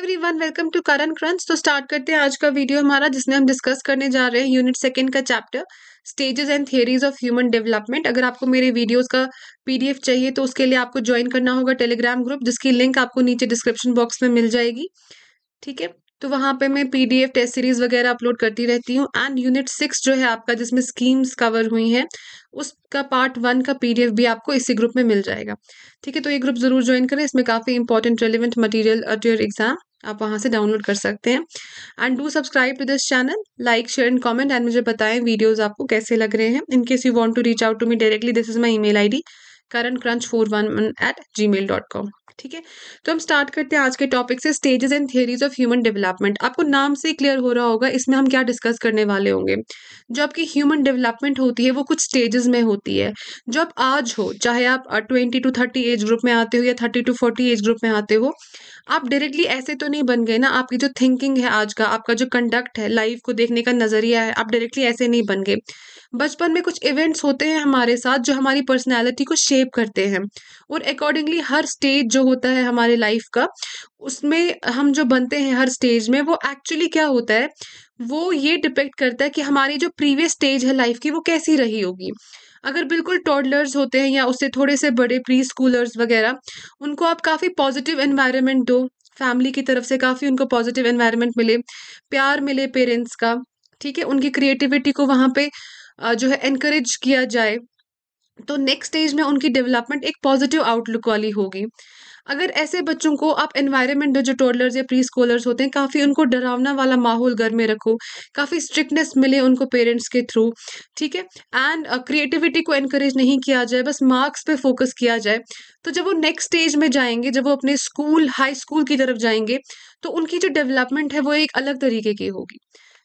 Everyone welcome to current crunch तो start करते हैं आज का वीडियो हमारा जिसमें हम डिस्कस करने जा रहे हैं यूनिट सेकंड का chapter stages and theories of human development अगर आपको मेरे वीडियोस का पीडीएफ चाहिए तो उसके लिए आपको ज्वाइन करना होगा टेलीग्राम ग्रुप जिसकी लिंक आपको नीचे डिस्क्रिप्शन बॉक्स में मिल जाएगी ठीक है तो वहाँ पे मैं पीडीएफ टेस्ट सीरीज वगैरह अपलोड करती रहती हूँ एंड यूनिट सिक्स जो है आपका जिसमें स्कीम्स कवर हुई हैं उसका पार्ट वन का पीडीएफ भी आपको इसी ग्रुप में मिल जाएगा ठीक है तो ये ग्रुप ज़रूर ज्वाइन करें इसमें काफ़ी important relevant material to your exam आप वहाँ से डाउनलोड कर सकते हैं and do subscribe to this channel like share and comment and मुझे बताएं वीडियोज़ आपको कैसे लग रहे हैं in case you want to reach out to me directly this is my email I D Karan crunch four one one eight Gmail dot com ठीक है तो हम स्टार्ट करते हैं आज के टॉपिक से stages and theories of human development आपको नाम से क्लियर हो रहा होगा इसमें हम क्या डिस्कस करने वाले होंगे जो आपकी ह्यूमन डेवलपमेंट होती है वो कुछ स्टेजेस में होती है जो आप आज हो चाहे आप twenty to thirty age group में आते हो या thirty to forty age group में आते हो आप डायरेक्टली ऐसे तो नहीं बन गए ना आपकी जो थिंकिंग है आज का आपका जो कंडक्ट है लाइफ को देखने का नज़रिया है आप डायरेक्टली ऐसे नहीं बन गए बचपन में कुछ इवेंट्स होते हैं हमारे साथ जो हमारी पर्सनैलिटी को शेप करते हैं और अकॉर्डिंगली हर स्टेज जो होता है हमारे लाइफ का उसमें हम जो बनते हैं हर स्टेज में वो एक्चुअली क्या होता है वो ये डिपेक्ट करता है कि हमारी जो प्रीवियस स्टेज है लाइफ की वो कैसी रही होगी अगर बिल्कुल टॉडलर्स होते हैं या उससे थोड़े से बड़े प्री स्कूलर्स वगैरह उनको आप काफ़ी पॉजिटिव इन्वायरमेंट दो फैमिली की तरफ से काफ़ी उनको पॉजिटिव इन्वायरमेंट मिले प्यार मिले पेरेंट्स का ठीक है उनकी क्रिएटिविटी को वहाँ पे जो है इनक्रेज किया जाए तो नेक्स्ट स्टेज में उनकी डेवलपमेंट एक पॉजिटिव आउटलुक वाली होगी अगर ऐसे बच्चों को आप एनवायरनमेंट में जो टोडलर्स या प्री स्कॉलर्स होते हैं काफ़ी उनको डरावना वाला माहौल घर में रखो काफ़ी स्ट्रिक्टनेस मिले उनको पेरेंट्स के थ्रू ठीक है एंड क्रिएटिविटी uh, को एनकरेज नहीं किया जाए बस मार्क्स पे फोकस किया जाए तो जब वो नेक्स्ट स्टेज में जाएंगे जब वो अपने स्कूल हाई स्कूल की तरफ जाएंगे तो उनकी जो डेवलपमेंट है वो एक अलग तरीके की होगी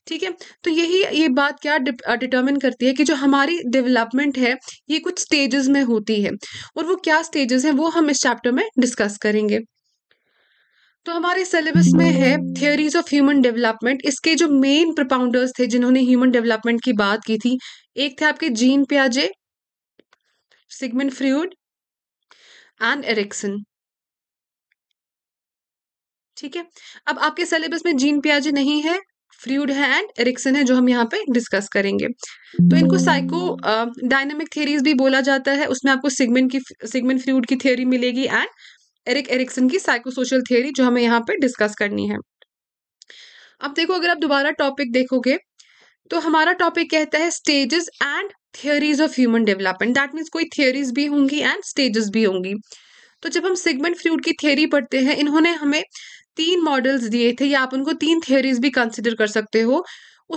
ठीक है तो यही ये बात क्या डिटर्मिन करती है कि जो हमारी डेवलपमेंट है ये कुछ स्टेजेस में होती है और वो क्या स्टेजेस हैं वो हम इस चैप्टर में डिस्कस करेंगे तो हमारे सिलेबस में है थियोरीज ऑफ ह्यूमन डेवलपमेंट इसके जो मेन प्रपाउंडर्स थे जिन्होंने ह्यूमन डेवलपमेंट की बात की थी एक थे आपके जीन प्याजे सिगमेंट फ्रूड एंड एरिक्सन ठीक है अब आपके सिलेबस में जीन प्याजे नहीं है फ्रूड है एंड एरिक्सन है जो हम यहाँ पे डिस्कस करेंगे तो इनको साइको डायनेमिक थ्योरीज भी बोला जाता है उसमें आपको सिगमेंट की सिगमेंट फ्रूड की थ्योरी मिलेगी एंड एरिक एरिक्सन की साइको सोशल थ्योरी जो हमें यहाँ पे डिस्कस करनी है अब देखो अगर आप दोबारा टॉपिक देखोगे तो हमारा टॉपिक कहता है stages and theories of human development that means कोई थियोरीज भी होंगी एंड स्टेजेस भी होंगी तो जब हम सिगमेंट फ्रूड की थियोरी पढ़ते हैं इन्होंने हमें तीन मॉडल्स दिए थे या आप उनको तीन थियोरीज भी कंसिडर कर सकते हो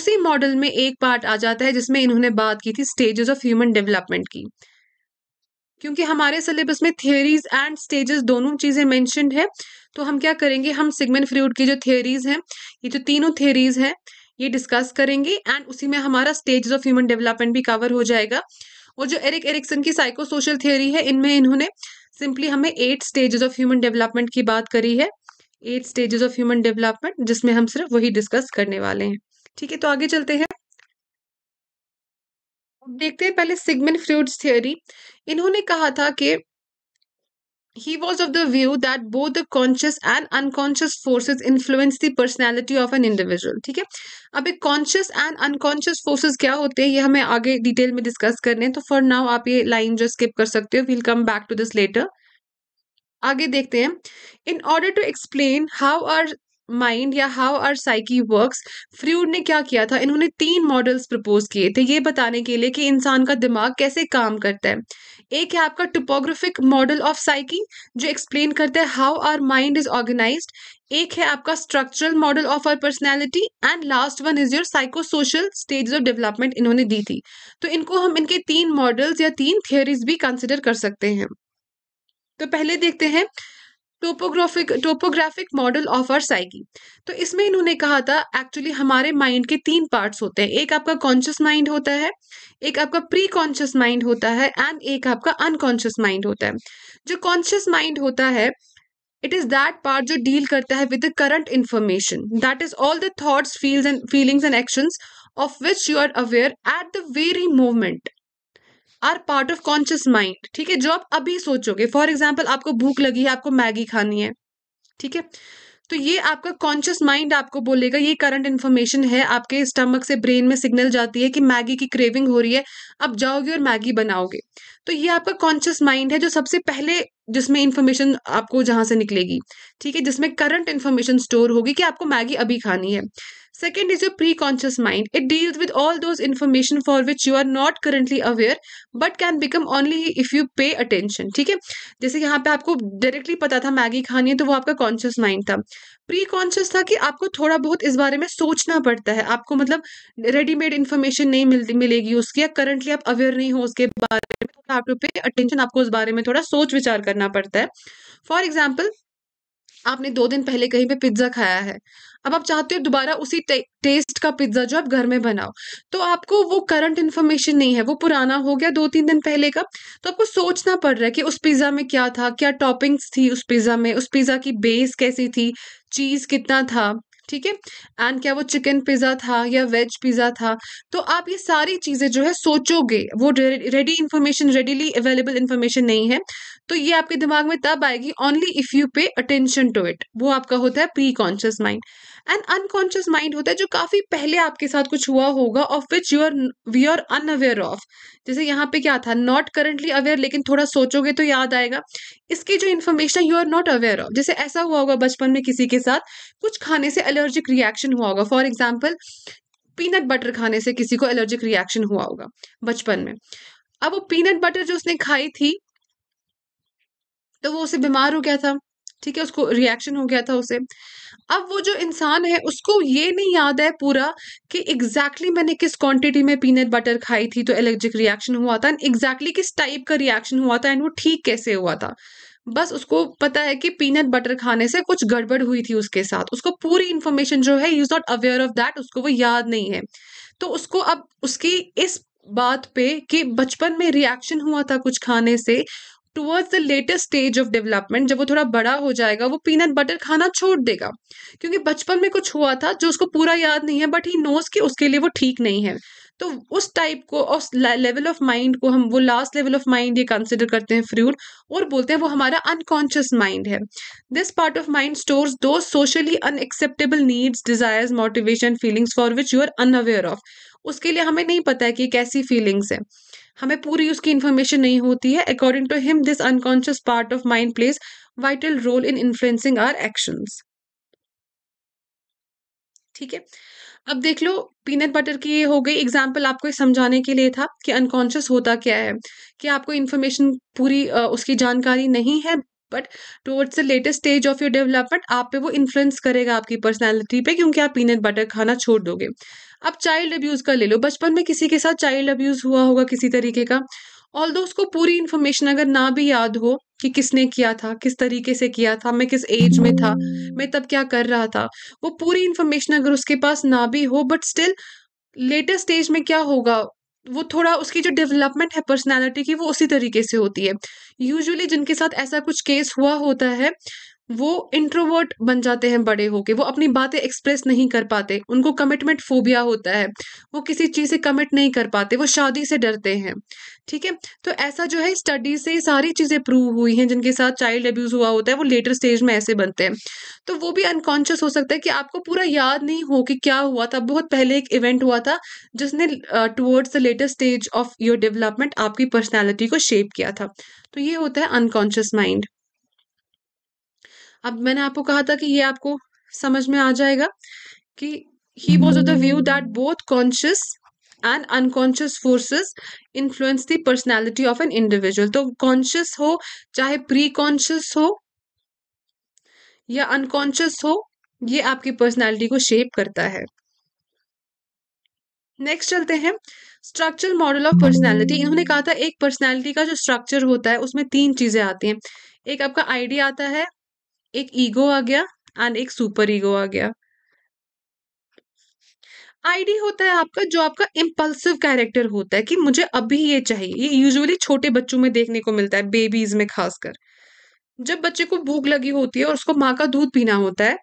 उसी मॉडल में एक पार्ट आ जाता है जिसमें इन्होंने बात की थी स्टेजेस ऑफ ह्यूमन डेवलपमेंट की क्योंकि हमारे सिलेबस में थियोरीज एंड स्टेजेस दोनों चीज़ें मैंशन है तो हम क्या करेंगे हम सिगमेंट फ्रूड की जो थियोरीज हैं ये जो तीनों थियोरीज हैं ये डिस्कस करेंगे एंड उसी में हमारा स्टेजेस ऑफ ह्यूमन डेवलपमेंट भी कवर हो जाएगा और जो एरिक एरिक्सन की साइको सोशल थियोरी है इनमें इन्होंने सिंपली हमें eight stages of human development की बात करी है eight stages of human development जिसमें हम सिर्फ वही डिस्कस करने वाले हैं ठीक है तो आगे चलते हैं देखते हैं पहले सिगमेंट फ्रूड्स थियोरी इन्होंने कहा था कि he was of the view that both the conscious and unconscious forces influence the personality of an individual ठीक है अब एक कॉन्शियस एंड अनकॉन्शियस फोर्सेज क्या होते हैं ये हमें आगे डिटेल में डिस्कस करने हैं तो फॉर नाउ आप ये लाइन जो स्किप कर सकते हो we'll come back to this later आगे देखते हैं in order to explain how our mind या how our psyche works Freud ने क्या किया था इन्होंने तीन मॉडल्स प्रपोज किए थे ये बताने के लिए कि इंसान का दिमाग कैसे काम करता है एक है आपका टोपोग्राफिक मॉडल ऑफ साइकी जो एक्सप्लेन करता है how our mind is organise एक है आपका structural model of our personality and last one is your psychosocial stage of development इन्होंने दी थी तो इनको हम इनके तीन मॉडल्स या तीन थियोरीज भी कंसिडर कर सकते हैं तो पहले देखते हैं topographic topographic model of our psyche तो इसमें इन्होंने कहा था एक्चुअली हमारे माइंड के तीन पार्ट्स होते हैं एक आपका कॉन्शियस माइंड होता है एक आपका प्री कॉन्शियस माइंड होता है एंड एक आपका अनकॉन्शियस माइंड होता है जो कॉन्शियस माइंड होता है इट इज दैट पार्ट जो डील करता है with the current information that is all the thoughts feels and feelings and actions of which you are aware at the very moment are part of conscious mind ठीक है जो आप अभी सोचोगे for example आपको भूख लगी है आपको मैगी खानी है ठीक है तो ये आपका कॉन्शियस माइंड आपको बोलेगा ये करंट इन्फॉर्मेशन है आपके स्टमक से ब्रेन में सिग्नल जाती है कि मैगी की क्रेविंग हो रही है अब जाओगे और मैगी बनाओगे तो ये आपका कॉन्शियस माइंड है जो सबसे पहले जिसमें इन्फॉर्मेशन आपको जहाँ से निकलेगी ठीक है जिसमें करंट इन्फॉर्मेशन स्टोर होगी कि आपको मैगी अभी खानी है Second is your preconscious mind. It deals with all those information for which you are not currently aware but can become only if you pay attention. ठीक है जैसे यहाँ पे आपको डायरेक्टली पता था मैगी खानी है तो वो आपका कॉन्शियस माइंड था प्री कॉन्शियस था कि आपको थोड़ा बहुत इस बारे में सोचना पड़ता है आपको मतलब रेडीमेड इन्फॉर्मेशन नहीं मिलती मिलेगी उसकी या करंटली आप अवेयर नहीं हो उसके बारे में आप पे अटेंशन आपको उस बारे में थोड़ा सोच विचार करना पड़ता है फॉर एग्जाम्पल आपने दो दिन पहले कहीं पे पिज्ज़ा खाया है अब आप चाहते हो दोबारा उसी टे, टेस्ट का पिज्ज़ा जो आप घर में बनाओ तो आपको वो करंट इन्फॉर्मेशन नहीं है वो पुराना हो गया दो तीन दिन पहले का तो आपको सोचना पड़ रहा है कि उस पिज़्ज़ा में क्या था क्या टॉपिंग्स थी उस पिज़्ज़ा में उस पिज़्ज़ा की बेस कैसी थी चीज़ कितना था ठीक है एंड क्या वो चिकन पिज़्ज़ा था या वेज पिज़्ज़ा था तो आप ये सारी चीज़ें जो है सोचोगे वो ready information readily available information नहीं है तो ये आपके दिमाग में तब आएगी only if you pay attention to it वो आपका होता है preconscious mind and unconscious mind होता है जो काफी पहले आपके साथ कुछ हुआ होगा of which you are we are unaware of जैसे यहाँ पे क्या था नॉट करंटली अवेयर लेकिन थोड़ा सोचोगे तो याद आएगा इसकी जो information you are not aware of जैसे ऐसा हुआ होगा बचपन में किसी के साथ कुछ खाने से एलर्जिक रिएक्शन हुआ होगा फॉर एग्जाम्पल पीनट बटर खाने से किसी को एलर्जिक रिएक्शन हुआ होगा बचपन में अब वो पीनट बटर जो उसने खाई थी तो वो उसे बीमार हो गया था ठीक है उसको रिएक्शन हो गया था उसे अब वो जो इंसान है उसको ये नहीं याद है पूरा कि एग्जैक्टली exactly मैंने किस क्वांटिटी में पीनट बटर खाई थी तो एलर्जिक रिएक्शन हुआ था एंड एग्जैक्टली exactly किस टाइप का रिएक्शन हुआ था एंड वो ठीक कैसे हुआ था बस उसको पता है कि पीनट बटर खाने से कुछ गड़बड़ हुई थी उसके साथ उसको पूरी इन्फॉर्मेशन जो है is not aware of that उसको वो याद नहीं है तो उसको अब उसकी इस बात पे कि बचपन में रिएक्शन हुआ था कुछ खाने से towards the latest stage of development जब वो थोड़ा बड़ा हो जाएगा वो पीनट बटर खाना छोड़ देगा क्योंकि बचपन में कुछ हुआ था जो उसको पूरा याद नहीं है बट ही नोज कि उसके लिए वो ठीक नहीं है तो उस टाइप को उस लेवल ऑफ माइंड को हम वो लास्ट लेवल ऑफ माइंड ये कंसिडर करते हैं फ्रूट और बोलते हैं वो हमारा अनकॉन्शियस माइंड है this part of mind stores those socially unacceptable needs desires motivation feelings for which you are unaware of उसके लिए हमें नहीं पता है कि कैसी फीलिंग्स है हमें पूरी उसकी इन्फॉर्मेशन नहीं होती है according to him this unconscious part of mind plays vital role in influencing our actions ठीक है अब देख लो पीनट बटर की ये हो गई एग्जाम्पल आपको समझाने के लिए था कि अनकॉन्शियस होता क्या है कि आपको इन्फॉर्मेशन पूरी उसकी जानकारी नहीं है but towards the latest stage of your development आप पे वो इन्फ्लुएंस करेगा आपकी पर्सनैलिटी पे क्योंकि आप पीनट बटर खाना छोड़ दोगे अब चाइल्ड अब्यूज़ का ले लो बचपन में किसी के साथ चाइल्ड अब्यूज़ हुआ होगा किसी तरीके का ऑल दो उसको पूरी इन्फॉर्मेशन अगर ना भी याद हो कि किसने किया था किस तरीके से किया था मैं किस एज में था मैं तब क्या कर रहा था वो पूरी इन्फॉर्मेशन अगर उसके पास ना भी हो बट स्टिल लेटेस्ट स्टेज में क्या होगा वो थोड़ा उसकी जो डेवलपमेंट है पर्सनैलिटी की वो उसी तरीके से होती है यूजुअली जिनके साथ ऐसा कुछ केस हुआ होता है वो इंट्रोवर्ट बन जाते हैं बड़े होके वो अपनी बातें एक्सप्रेस नहीं कर पाते उनको कमिटमेंट फोबिया होता है वो किसी चीज़ से कमिट नहीं कर पाते वो शादी से डरते हैं ठीक है तो ऐसा जो है स्टडी से सारी चीज़ें प्रूव हुई हैं जिनके साथ चाइल्ड अब्यूज़ हुआ होता है वो लेटर स्टेज में ऐसे बनते हैं तो वो भी अनकॉन्शियस हो सकता है कि आपको पूरा याद नहीं हो कि क्या हुआ था बहुत पहले एक इवेंट हुआ था जिसने towards the latest stage of your development आपकी पर्सनैलिटी को शेप किया था तो ये होता है अनकॉन्शियस माइंड अब मैंने आपको कहा था कि ये आपको समझ में आ जाएगा कि he was of the view that both conscious and unconscious forces influence the personality of an individual तो कॉन्शियस हो चाहे प्री कॉन्शियस हो या अनकॉन्शियस हो ये आपकी पर्सनैलिटी को शेप करता है नेक्स्ट चलते हैं स्ट्रक्चरल मॉडल ऑफ पर्सनैलिटी इन्होंने कहा था एक पर्सनैलिटी का जो स्ट्रक्चर होता है उसमें तीन चीजें आती हैं एक आपका आइडिया आता है एक ईगो आ गया एंड एक सुपर ईगो आ गया आईडी होता है आपका जो आपका इम्पल्सिव कैरेक्टर होता है कि मुझे अभी ये चाहिए ये यूजुअली छोटे बच्चों में देखने को मिलता है बेबीज में खासकर जब बच्चे को भूख लगी होती है और उसको माँ का दूध पीना होता है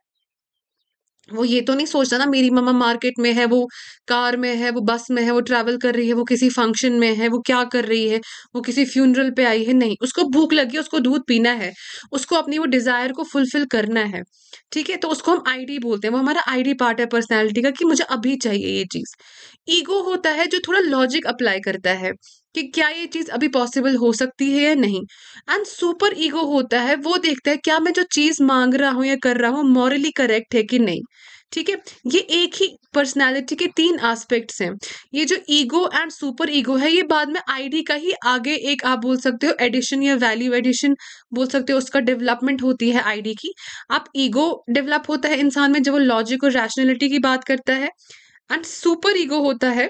वो ये तो नहीं सोचता ना मेरी मम्मा मार्केट में है वो कार में है वो बस में है वो ट्रैवल कर रही है वो किसी फंक्शन में है वो क्या कर रही है वो किसी फ्यूनरल पे आई है नहीं उसको भूख लगी उसको दूध पीना है उसको अपनी वो डिज़ायर को फुलफिल करना है ठीक है तो उसको हम आईडी बोलते हैं वो हमारा आईडी पार्ट है पर्सनैलिटी का कि मुझे अभी चाहिए ये चीज़ ईगो होता है जो थोड़ा लॉजिक अप्लाई करता है कि क्या ये चीज़ अभी पॉसिबल हो सकती है या नहीं एंड सुपर ईगो होता है वो देखता है क्या मैं जो चीज़ मांग रहा हूँ या कर रहा हूँ मॉरली करेक्ट है कि नहीं ठीक है ये एक ही पर्सनालिटी के तीन एस्पेक्ट्स हैं ये जो ईगो एंड सुपर ईगो है ये बाद में आईडी का ही आगे एक आप बोल सकते हो एडिशन या वैल्यू एडिशन बोल सकते हो उसका डेवलपमेंट होती है आईडी की आप ईगो डेवलप होता है इंसान में जब वो लॉजिक और रैशनलिटी की बात करता है एंड सुपर ईगो होता है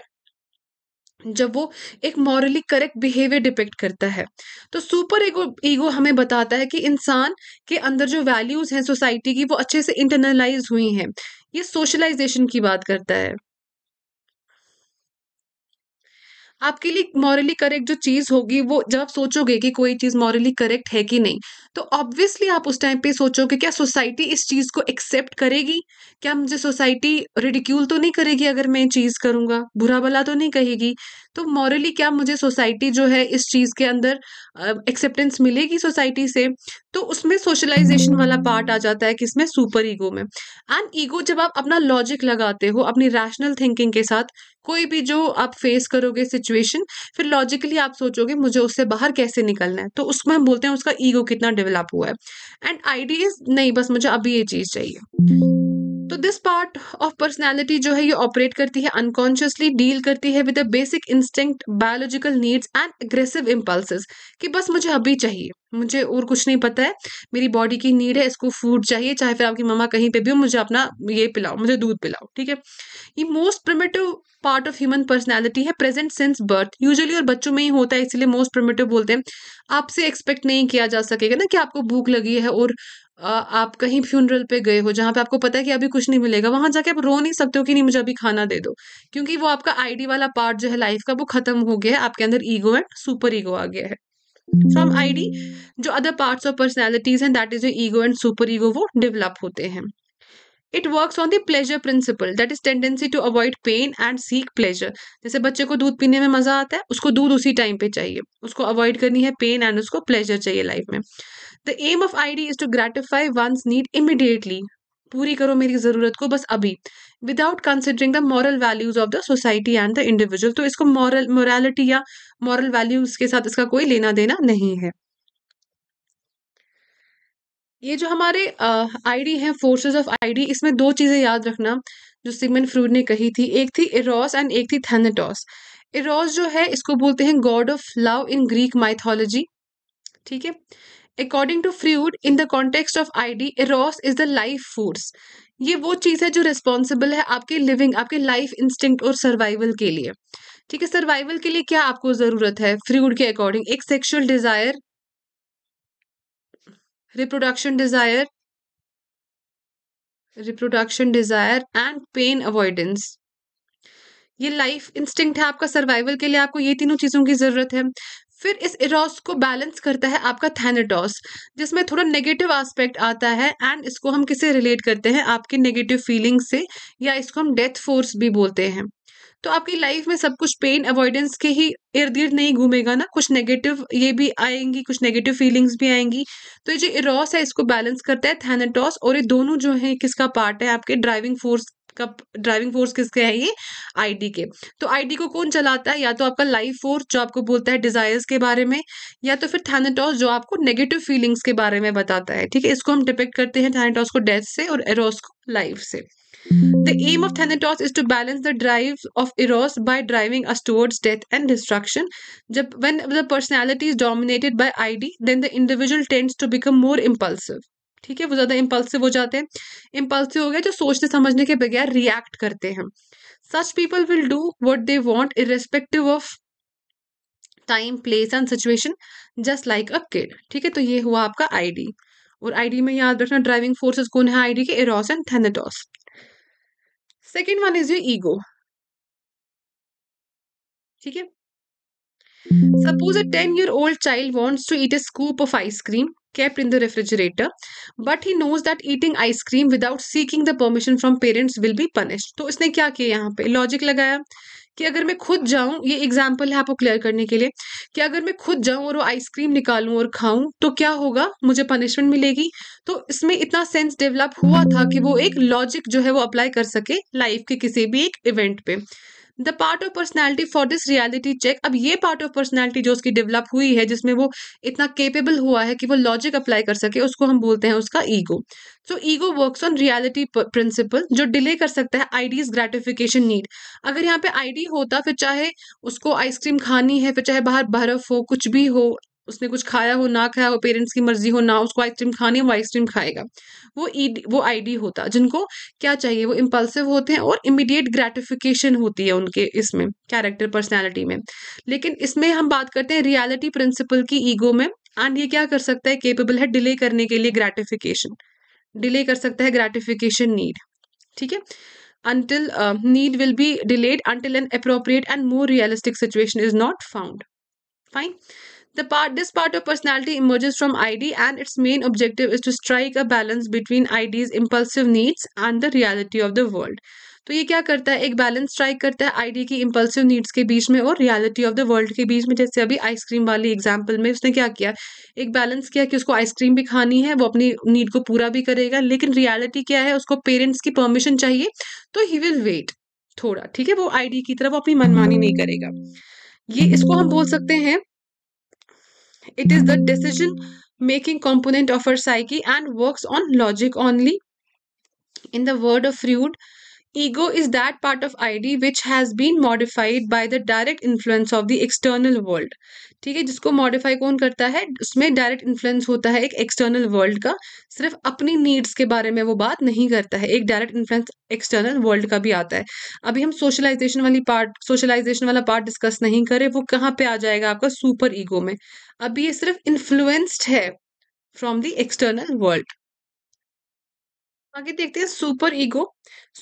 जब वो एक मॉरली करेक्ट बिहेवियर डिपेक्ट करता है तो सुपर ईगो ईगो हमें बताता है कि इंसान के अंदर जो वैल्यूज़ हैं सोसाइटी की वो अच्छे से इंटरनलाइज हुई हैं ये सोशलाइजेशन की बात करता है आपके लिए मॉरली करेक्ट जो चीज़ होगी वो जब आप सोचोगे कि कोई चीज़ मॉरली करेक्ट है कि नहीं तो ऑब्वियसली आप उस टाइम पे सोचो कि क्या सोसाइटी इस चीज़ को एक्सेप्ट करेगी क्या मुझे सोसाइटी रिडिक्यूल तो नहीं करेगी अगर मैं चीज़ करूंगा बुरा भला तो नहीं कहेगी तो मॉरली क्या मुझे सोसाइटी जो है इस चीज़ के अंदर एक्सेप्टेंस मिलेगी सोसाइटी से तो उसमें सोशलाइजेशन हम्म। वाला पार्ट आ जाता है किसमें सुपर ईगो में एंड ईगो जब आप अपना लॉजिक लगाते हो अपनी रैशनल थिंकिंग के साथ कोई भी जो आप फेस करोगे सिचुएशन फिर लॉजिकली आप सोचोगे मुझे उससे बाहर कैसे निकलना है तो उसमें हम बोलते हैं उसका ईगो कितना डेवलप हुआ है एंड आइडियाज नहीं बस मुझे अभी ये चीज चाहिए तो दिस पार्ट ऑफ पर्सनैलिटी जो है ये ऑपरेट करती है अनकॉन्शियसली डील करती है with basic instinct biological needs and aggressive impulse कि बस मुझे अभी चाहिए मुझे और कुछ नहीं पता है मेरी बॉडी की नीड है इसको फूड चाहिए चाहे फिर आपकी मम्मा कहीं पे भी हो मुझे अपना ये पिलाओ मुझे दूध पिलाओ ठीक है ये most primitive part of human personality है प्रेजेंट सिंस बर्थ यूजली और बच्चों में ही होता है इसीलिए मोस्ट प्रिमेटिव बोलते हैं आपसे एक्सपेक्ट नहीं किया जा सकेगा ना कि आपको भूख लगी है और आप कहीं फ्यूनरल पे गए हो जहाँ पे आपको पता है कि अभी कुछ नहीं मिलेगा वहां जाके आप रो नहीं सकते हो कि नहीं मुझे अभी खाना दे दो क्योंकि वो आपका आईडी वाला पार्ट जो है लाइफ का वो खत्म हो गया है आपके अंदर ईगो एंड सुपर ईगो आ गया है फ्रॉम आईडी जो अदर पार्ट्स ऑफ पर्सनैलिटीज हैं that is your ego and superego वो डेवलप होते हैं it work on the pleasure principle that is tendency to avoid pain and seek pleasure जैसे बच्चे को दूध पीने में मजा आता है उसको दूध उसी टाइम पे चाहिए उसको अवॉइड करनी है पेन एंड उसको प्लेजर चाहिए लाइफ में the aim of I D is to gratify one's need immediately पूरी करो मेरी ज़रूरत को बस अभी without considering the moral values of the society and the individual तो इसको मॉरल मोरालिटी या मॉरल वैल्यूज के साथ इसका कोई लेना देना नहीं है ये जो हमारे आईडी है फोर्सेस ऑफ आईडी इसमें दो चीज़ें याद रखना जो सिगमेंट फ्रूड ने कही थी एक थी इरोस एंड एक थी थैनेटॉस इरोस जो है इसको बोलते हैं god of love in Greek mythology ठीक है according to Freud in the context of ID Eros is the life force ये वो चीज़ है जो रिस्पॉन्सिबल है आपके लिविंग आपके लाइफ इंस्टिंक्ट और सर्वाइवल के लिए ठीक है सर्वाइवल के लिए क्या आपको ज़रूरत है फ्रूड के अकॉर्डिंग एक sexual desire reproduction desire reproduction desire and pain avoidance ये लाइफ इंस्टिंक्ट है आपका सर्वाइवल के लिए आपको ये तीनों चीज़ों की ज़रूरत है फिर इस इरोस को बैलेंस करता है आपका थैनेटॉस जिसमें थोड़ा नेगेटिव एस्पेक्ट आता है एंड इसको हम किसे रिलेट करते हैं आपके नेगेटिव फीलिंग से या इसको हम डेथ फोर्स भी बोलते हैं तो आपकी लाइफ में सब कुछ पेन अवॉइडेंस के ही इर्द गिर्द नहीं घूमेगा ना कुछ नेगेटिव ये भी आएंगी कुछ नेगेटिव फीलिंग्स भी आएंगी तो ये जो इरोस है इसको बैलेंस करता है थैनाटॉस और ये दोनों जो है किसका पार्ट है आपके ड्राइविंग फोर्स का ड्राइविंग फोर्स किसके है ये आईडी के तो आईडी को कौन चलाता है या तो आपका लाइफ फोर्स जो आपको बोलता है डिजायर्स के बारे में या तो फिर थैनेटॉस जो आपको नेगेटिव फीलिंग्स के बारे में बताता है ठीक है इसको हम डिपेक्ट करते हैं थैनेटॉस को डेथ से और एरोस को लाइफ से The aim of Thanatos is to balance the drive of Eros by driving us towards death and destruction. When the personality is dominated by ID, then the individual tends to become more impulsive. ठीक है वो ज़्यादा impulsive हो जाते हैं impulsive हो गए जो सोचने समझने के बगैर रिएक्ट करते हैं such people will do what they want irrespective of time place and situation just like a kid ठीक है तो ये हुआ आपका आईडी और आईडी में याद रखना ड्राइविंग फोर्सेस कौन है आईडी के Eros and Thanatos second one is your ego ठीक है suppose a ten year old child wants to eat a scoop of ice cream kept in the refrigerator but he knows that eating ice cream without seeking the permission from parents will be punished to so, usne kya kiya yahan pe logic lagaya कि अगर मैं खुद जाऊं ये example है आपको clear करने के लिए कि अगर मैं खुद जाऊं और वो आइसक्रीम निकालूं और खाऊं तो क्या होगा मुझे पनिशमेंट मिलेगी तो इसमें इतना सेंस डेवलप हुआ था कि वो एक लॉजिक जो है वो अप्लाई कर सके लाइफ के किसी भी एक इवेंट पे the part of personality for this reality check अब ये पार्ट ऑफ पर्सनैलिटी जो उसकी डेवलप हुई है जिसमें वो इतना केपेबल हुआ है कि वो लॉजिक अप्लाई कर सके उसको हम बोलते हैं उसका ego so ego work on reality principle जो डिले कर सकता है आईडीज ग्रेटिफिकेशन नीड अगर यहाँ पे आईडी होता फिर चाहे उसको आइसक्रीम खानी है फिर चाहे बाहर बर्फ हो कुछ भी हो उसने कुछ खाया हो ना खाया हो पेरेंट्स की मर्जी हो ना उसको आइसक्रीम खानी है वो आइसक्रीम खाएगा वो ईडी वो आईडी होता जिनको क्या चाहिए वो इम्पल्सिव होते हैं और इमीडिएट ग्रेटिफिकेशन होती है उनके इसमें कैरेक्टर पर्सनैलिटी में लेकिन इसमें हम बात करते हैं रियलिटी प्रिंसिपल की ईगो में एंड ये क्या कर सकता है केपेबल है डिले करने के लिए ग्रेटिफिकेशन डिले कर सकता है ग्रेटिफिकेशन नीड ठीक है until need will be delayed until an appropriate and more realistic situation is not found fine The part, this part of personality emerges from ID and its main objective is to strike a balance between ID's impulsive needs and the reality of the world. तो ये क्या करता है एक balance strike करता है ID की impulsive needs के बीच में और रियलिटी ऑफ द वर्ल्ड के बीच में जैसे अभी आइसक्रीम वाली एग्जाम्पल में उसने क्या किया एक बैलेंस किया कि उसको आइसक्रीम भी खानी है वो अपनी नीड को पूरा भी करेगा लेकिन रियलिटी क्या है उसको पेरेंट्स की परमिशन चाहिए तो ही विल वेट थोड़ा ठीक है वो आईडी की तरफ अपनी मनमानी नहीं करेगा ये इसको हम बोल सकते हैं It is the decision making component of our psyche and works on logic only. In the word of Freud, Ego is that part of ID which has been modified by the direct influence of the external world. ठीक है जिसको modify कौन करता है उसमें direct influence होता है एक एक्सटर्नल वर्ल्ड का सिर्फ अपनी नीड्स के बारे में वो बात नहीं करता है एक डायरेक्ट इन्फ्लुएंस एक्सटर्नल वर्ल्ड का भी आता है अभी हम सोशलाइजेशन वाली पार्ट सोशलाइजेशन वाला पार्ट डिस्कस नहीं करें वो कहाँ पे आ जाएगा आपका सुपर ईगो में अभी ये सिर्फ इन्फ्लुएंस्ड है फ्रॉम द एक्सटर्नल वर्ल्ड आगे देखते हैं सुपर ईगो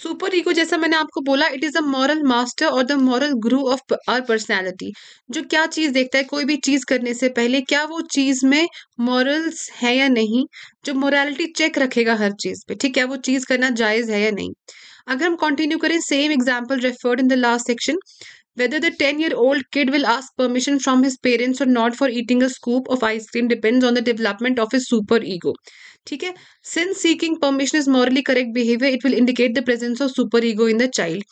सुपर ईगो जैसा मैंने आपको बोला it is a moral master और the moral guru of our personality जो क्या चीज देखता है कोई भी चीज करने से पहले क्या वो चीज में मॉरल्स है या नहीं जो मोरालिटी चेक रखेगा हर चीज पे ठीक है वो चीज करना जायज है या नहीं अगर हम कंटिन्यू करें same example referred in the last section whether the ten year old kid will ask permission from his parents और not for eating a scoop of ice cream depends on the development of his super ego ठीक है since seeking permission is morally correct behaviour it will indicate the presence of super ego in the child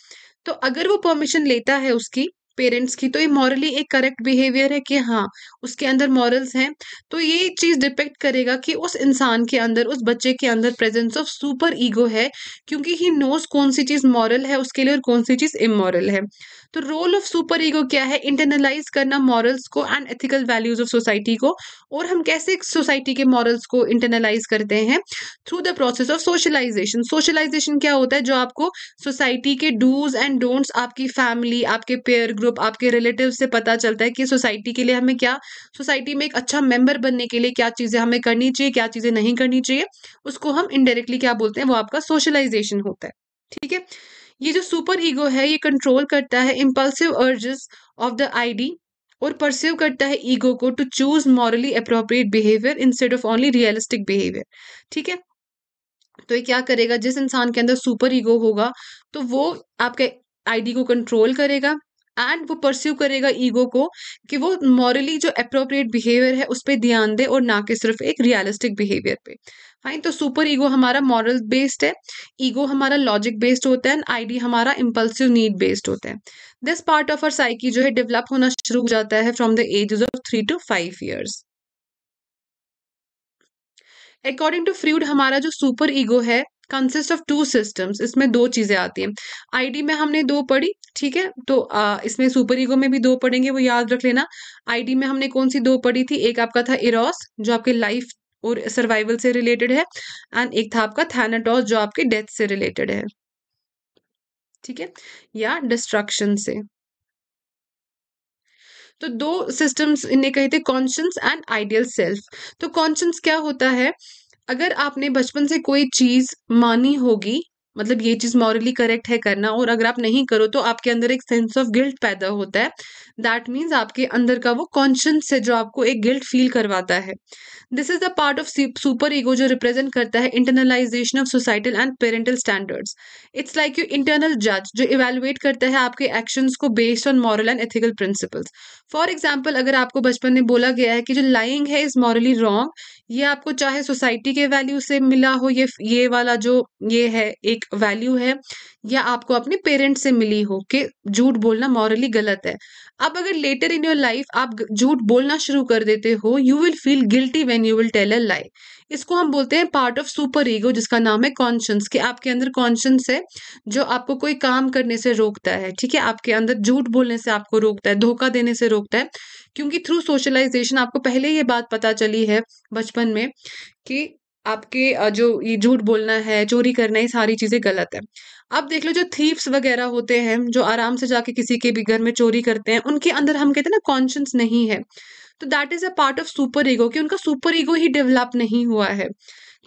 तो अगर वो permission लेता है उसकी parents की तो ये मॉरली एक करेक्ट बिहेवियर है कि हाँ उसके अंदर मॉरल्स हैं तो ये चीज़ डिपेक्ट करेगा कि उस इंसान के अंदर उस बच्चे के अंदर प्रेजेंस ऑफ सुपर ईगो है क्योंकि ही नोज कौन सी चीज़ मॉरल है उसके लिए और कौन सी चीज़ इमोरल है तो रोल ऑफ सुपर ईगो क्या है इंटरनलाइज करना मॉरल्स को and ethical values of society को और हम कैसे सोसाइटी के मॉरल्स को इंटरनलाइज करते हैं through the process of socialization socialization क्या होता है जो आपको सोसाइटी के डूज एंड डोंट्स आपकी फैमिली आपके पेयर ग्रुप आपके रिलेटिव से पता चलता है कि सोसाइटी के लिए हमें क्या सोसाइटी में एक अच्छा मेंबर बनने के लिए क्या चीज़ें हमें करनी चाहिए क्या चीज़ें नहीं करनी चाहिए उसको हम इनडायरेक्टली क्या बोलते हैं वो आपका सोशलाइजेशन होता है ठीक है ये जो सुपर ईगो है ये कंट्रोल करता है impulsive urges of the id और परसिव करता है ईगो को to choose morally appropriate behaviour instead of only realistic behaviour ठीक है तो ये क्या करेगा जिस इंसान के अंदर सुपर ईगो होगा तो वो आपके आईडी को कंट्रोल करेगा एंड वो परस्यू करेगा ईगो को कि वो मॉरली जो अप्रोप्रिएट बिहेवियर है उस पर ध्यान दे और ना कि सिर्फ एक रियलिस्टिक बिहेवियर पे फाइन हाँ, तो सुपर ईगो हमारा मॉरल बेस्ड है ईगो हमारा लॉजिक बेस्ड होता है एंड आईडी हमारा इम्पल्सिव नीड बेस्ड होता है this part of our psyche जो है डेवलप होना शुरू हो जाता है from the ages of three to five years according to Freud हमारा जो सुपर ईगो है कंसिस्ट ऑफ टू सिस्टम्स इसमें दो चीज़ें आती हैं आईडी में हमने दो पढ़ी ठीक है तो आ, इसमें सुपर ईगो में भी दो पढ़ेंगे वो याद रख लेना आईडी में हमने कौन सी दो पढ़ी थी एक आपका था इरोस जो आपके लाइफ और सर्वाइवल से रिलेटेड है एंड एक था आपका थैनाटॉस जो आपके डेथ से रिलेटेड है ठीक है या डिस्ट्रक्शन से तो दो सिस्टम्स इन्हें कहे थे कॉन्शियंस एंड आइडियल सेल्फ तो कॉन्शियंस क्या होता है अगर आपने बचपन से कोई चीज़ मानी होगी मतलब ये चीज़ मॉरली करेक्ट है करना और अगर आप नहीं करो तो आपके अंदर एक सेंस ऑफ गिल्ट पैदा होता है दैट मीन्स आपके अंदर का वो कॉन्शियंस है जो आपको एक गिल्ट फील करवाता है this is the part of super ego जो रिप्रेजेंट करता है internalization of societal and parental standards it's like you internal जज जो इवेलुएट करता है आपके एक्शन को based on moral and ethical principles for example अगर आपको बचपन में बोला गया है कि जो लाइंग है इज मॉरली रॉन्ग ये आपको चाहे सोसाइटी के वैल्यू से मिला हो ये ये वाला जो ये है एक एक वैल्यू है या आपको अपने पेरेंट्स से मिली हो कि झूठ बोलना मॉरली गलत है अब अगर लेटर इन योर लाइफ आप झूठ बोलना शुरू कर देते हो you will feel guilty when you will tell a lie इसको हम बोलते हैं पार्ट ऑफ सुपर ईगो जिसका नाम है कॉन्शंस कि आपके अंदर कॉन्शंस है जो आपको कोई काम करने से रोकता है ठीक है आपके अंदर झूठ बोलने से आपको रोकता है धोखा देने से रोकता है क्योंकि थ्रू सोशलाइजेशन आपको पहले ये बात पता चली है बचपन में कि आपके जो ये झूठ बोलना है चोरी करना ये सारी चीज़ें गलत है अब देख लो जो थीप्स वगैरह होते हैं जो आराम से जाके किसी के भी घर में चोरी करते हैं उनके अंदर हम कहते हैं ना कॉन्शियस नहीं है तो that is a part of super ego कि उनका सुपर ईगो ही डेवलप नहीं हुआ है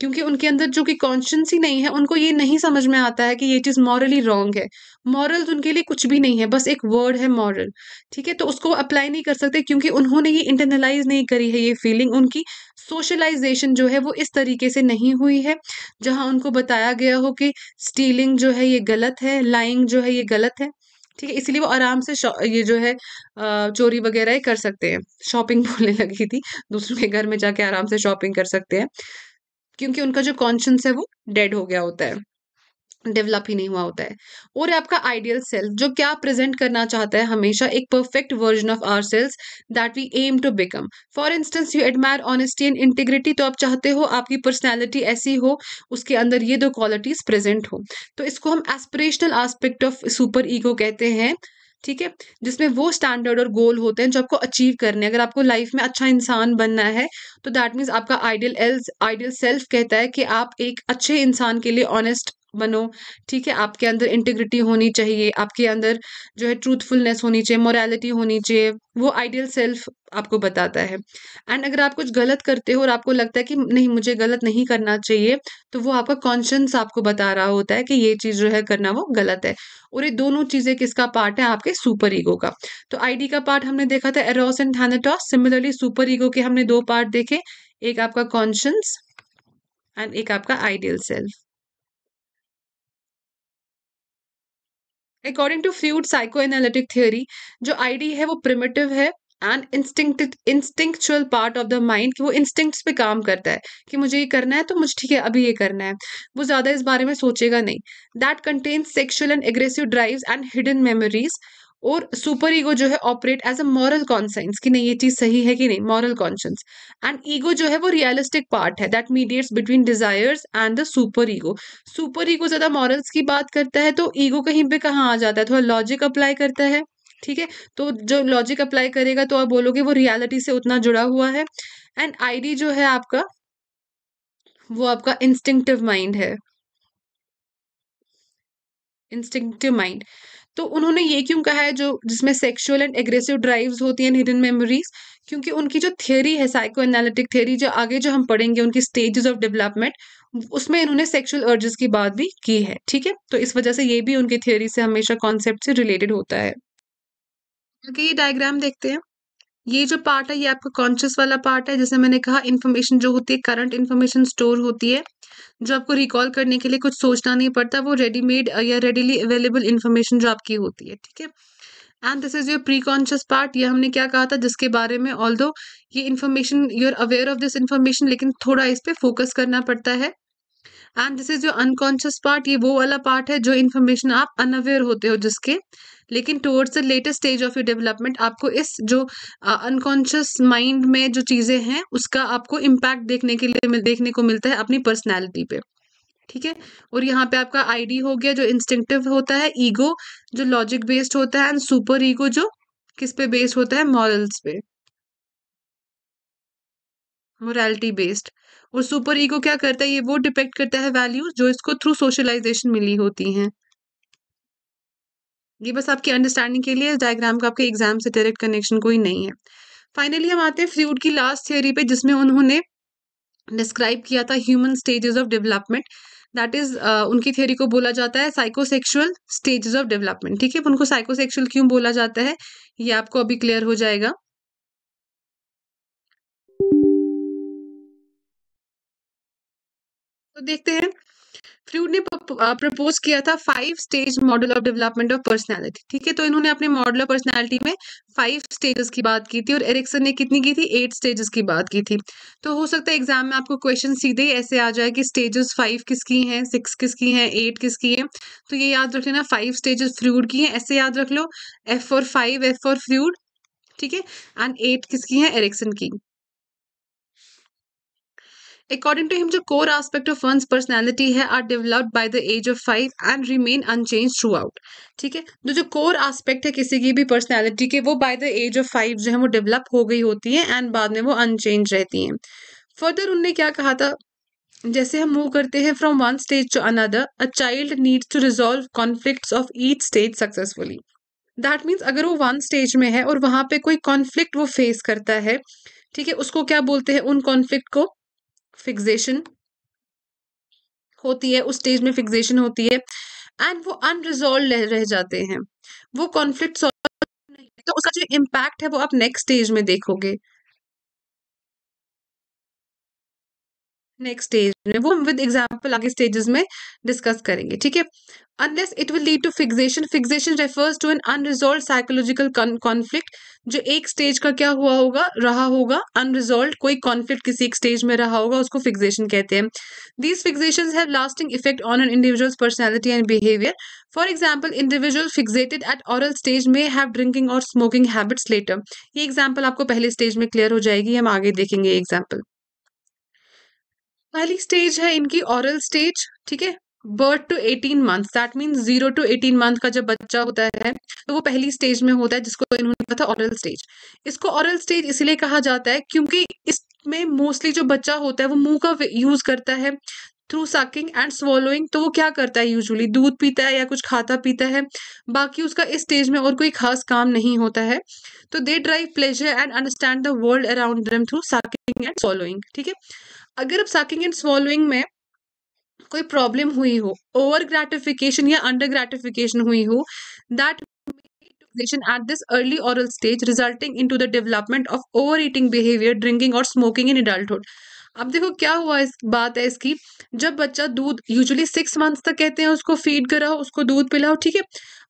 क्योंकि उनके अंदर जो कि कॉन्शियंस ही नहीं है उनको ये नहीं समझ में आता है कि ये चीज़ मॉरली रॉन्ग है मॉरल तो उनके लिए कुछ भी नहीं है बस एक वर्ड है मॉरल ठीक है तो उसको अप्लाई नहीं कर सकते क्योंकि उन्होंने ये इंटरनलाइज नहीं करी है ये फीलिंग उनकी सोशलाइजेशन जो है वो इस तरीके से नहीं हुई है जहाँ उनको बताया गया हो कि स्टीलिंग जो है ये गलत है लाइंग जो है ये गलत है ठीक है इसलिए वो आराम से ये जो है चोरी वगैरह कर सकते हैं शॉपिंग बोलने लगी थी दूसरों के घर में जाके आराम से शॉपिंग कर सकते हैं क्योंकि उनका जो कॉन्शियंस है वो डेड हो गया होता है डेवलप ही नहीं हुआ होता है और आपका आइडियल सेल्फ जो क्या प्रेजेंट करना चाहता है हमेशा एक perfect version of our selves that we aim to become for instance you admire honesty and integrity तो आप चाहते हो आपकी पर्सनैलिटी ऐसी हो उसके अंदर ये दो क्वालिटीज प्रेजेंट हो तो इसको हम aspirational aspect of super ego कहते हैं ठीक है जिसमें वो स्टैंडर्ड और गोल होते हैं जो आपको अचीव करने अगर आपको लाइफ में अच्छा इंसान बनना है तो दैट मीन्स आपका आइडियल एल्स आइडियल सेल्फ कहता है कि आप एक अच्छे इंसान के लिए ऑनेस्ट बनो ठीक है आपके अंदर इंटीग्रिटी होनी चाहिए आपके अंदर जो है ट्रूथफुलनेस होनी चाहिए मोरालिटी होनी चाहिए वो आइडियल सेल्फ आपको बताता है एंड अगर आप कुछ गलत करते हो और आपको लगता है कि नहीं मुझे गलत नहीं करना चाहिए तो वो आपका कॉन्शियंस आपको बता रहा होता है कि ये चीज़ जो है करना वो गलत है और ये दोनों चीज़ें किसका पार्ट है आपके सुपर ईगो का तो आईडी का पार्ट हमने देखा था Eros and Thanatos similarly super ego के हमने दो पार्ट देखे एक आपका कॉन्शियंस एंड एक आपका ideal self according to Freud psychoanalytic theory जो आईडी है वो प्रिमेटिव है and instinct instinctual part of the mind कि वो इंस्टिंक्ट्स पे काम करता है कि मुझे ये करना है तो मुझे ठीक है अभी ये करना है वो ज़्यादा इस बारे में सोचेगा नहीं that contains sexual and aggressive drives and hidden memories और सुपर ईगो जो है operate as a moral conscience कि नहीं ये चीज सही है कि नहीं मॉरल कॉन्शियंस एंड ईगो जो है वो रियलिस्टिक पार्ट है that mediates between desires and the super ego super ego ज्यादा मॉरल्स की बात करता है तो ईगो कहीं पे कहाँ आ जाता है थोड़ा लॉजिक अप्लाई करता है ठीक है तो जो लॉजिक अप्लाई करेगा तो आप बोलोगे वो रियलिटी से उतना जुड़ा हुआ है एंड आईडी जो है आपका वो आपका इंस्टिंक्टिव माइंड है इंस्टिंक्टिव माइंड तो उन्होंने ये क्यों कहा है जो जिसमें सेक्सुअल एंड एग्रेसिव ड्राइव्स होती हैं हिडन मेमोरीज क्योंकि उनकी जो थ्योरी है साइको एनालिटिक थ्योरी जो आगे जो हम पढ़ेंगे उनकी स्टेजेस ऑफ डेवलपमेंट उसमें इन्होंने सेक्सुअल अर्जेस की बात भी की है ठीक है तो इस वजह से ये भी उनकी थ्योरी से हमेशा कॉन्सेप्ट से रिलेटेड होता है क्योंकि ये डायग्राम देखते हैं ये जो पार्ट है ये आपका कॉन्शियस वाला पार्ट है जैसे मैंने कहा इन्फॉर्मेशन जो होती है करंट इन्फॉर्मेशन स्टोर होती है जो आपको रिकॉल करने के लिए कुछ सोचना नहीं पड़ता वो रेडीमेड या रेडीली अवेलेबल इन्फॉर्मेशन जो आपकी होती है ठीक है and this is your preconscious part ये हमने क्या कहा था जिसके बारे में ऑल दो ये information you are aware of this information लेकिन थोड़ा इस पर फोकस करना पड़ता है and this is your unconscious part ये वो वाला पार्ट है जो इन्फॉर्मेशन आप अनअवेयर होते हो जिसके लेकिन towards the latest stage of your development आपको इस जो अनकॉन्शियस uh, माइंड में जो चीज़ें हैं उसका आपको इम्पैक्ट देखने के लिए देखने को मिलता है अपनी पर्सनैलिटी पे ठीक है और यहाँ पे आपका आईडी हो गया जो इंस्टिंक्टिव होता है ईगो जो लॉजिक बेस्ड होता है एंड सुपर ईगो जो किस पे बेस्ड होता है मॉरल्स पे मोरालिटी बेस्ड और सुपर ईगो क्या करता है ये वो डिपेक्ट करता है वैल्यूज जो इसको थ्रू सोशलाइजेशन मिली होती हैं ये बस आपकी अंडरस्टैंडिंग के लिए डायग्राम का आपके एग्जाम से डायरेक्ट कनेक्शन कोई नहीं है फाइनली हम आते हैं फ्रूड की लास्ट थियोरी पे जिसमें उन्होंने डिस्क्राइब किया था human stages of development that is उनकी थियोरी को बोला जाता है साइकोसेक्सुअल स्टेजेस ऑफ डेवलपमेंट ठीक है उनको साइकोसेक्सुअल क्यों बोला जाता है ये आपको अभी क्लियर हो जाएगा तो देखते हैं फ्रूड ने प्रपोज किया था five stage model of development of personality ठीक है तो इन्होंने अपने मॉडल ऑफ पर्सनैलिटी में फाइव स्टेजेस की बात की थी और एरिक्सन ने कितनी की थी एट स्टेजेस की बात की थी तो हो सकता है एग्जाम में आपको क्वेश्चन सीधे ही ऐसे आ जाए कि स्टेजेस फाइव किसकी हैं सिक्स किसकी हैं एट किसकी हैं तो ये याद रख लेना फाइव स्टेजेस फ्रूड की हैं ऐसे याद रख लो F for five F for Freud ठीक है एंड एट किसकी है एरिक्सन की According to him, the core aspect of one's personality है are developed by the age of five and remain unchange throughout ठीक है तो जो कोर आस्पेक्ट है किसी की भी पर्सनैलिटी के वो by the age of five जो है वो डेवलप हो गई होती है एंड बाद में वो अनचेंज रहती हैं फर्दर उनने क्या कहा था जैसे हम मूव करते हैं from one stage to another a child needs to resolve conflicts of each stage successfully that means अगर वो वन स्टेज में है और वहां पे कोई कॉन्फ्लिक्ट वो फेस करता है ठीक है उसको क्या बोलते हैं उन कॉन्फ्लिक्ट को फिक्सेशन होती है उस स्टेज में फिक्सेशन होती है एंड वो अनरिजॉल्व रह जाते हैं वो कॉन्फ्लिक्ट सॉल्व नहीं तो उसका जो इम्पैक्ट है वो आप नेक्स्ट स्टेज में देखोगे नेक्स्ट स्टेज में वो विद एग्जाम्पल आगे स्टेजेस में डिस्कस करेंगे ठीक है unless it will lead to fixation fixation refers to an unresolved psychological conflict जो एक स्टेज का क्या हुआ होगा रहा होगा अनरिजोल्व कोई कॉन्फ्लिक्ट किसी एक स्टेज में रहा होगा उसको फिक्सेशन कहते हैं these fixation have lasting effect on an individual personality and behaviour for example individual fixated at oral stage में हैव ड्रिंकिंग और स्मोकिंग हैबिट्स लेटर ये एग्जाम्पल आपको पहले स्टेज में क्लियर हो जाएगी हम आगे देखेंगे एग्जाम्पल पहली स्टेज है इनकी ऑरल स्टेज ठीक है birth to eighteen month that mean zero to eighteen month का जब बच्चा होता है तो वो पहली स्टेज में होता है जिसको इन्होंने कहा था ऑरल स्टेज इसको ऑरल स्टेज इसलिए कहा जाता है क्योंकि इसमें मोस्टली जो बच्चा होता है वो मुंह का यूज करता है थ्रू साकिंग एंड स्वॉलोइंग तो वो क्या करता है यूजुअली दूध पीता है या कुछ खाता पीता है बाकी उसका इस स्टेज में और कोई खास काम नहीं होता है तो they drive pleasure and understand the world around them through sucking and swallowing ठीक है अगर अब सकिंग एंड स्वॉलोइंग में कोई प्रॉब्लम हुई हो ओवर ग्रेटिफिकेशन या अंडर ग्रेटिफिकेशन हुई हो that at at this early oral stage resulting the development of overeating behaviour drinking और स्मोकिंग इन adulthood अब देखो क्या हुआ इस बात है इसकी जब बच्चा दूध यूजुअली सिक्स मंथ्स तक कहते हैं उसको फीड कराओ उसको दूध पिलाओ ठीक है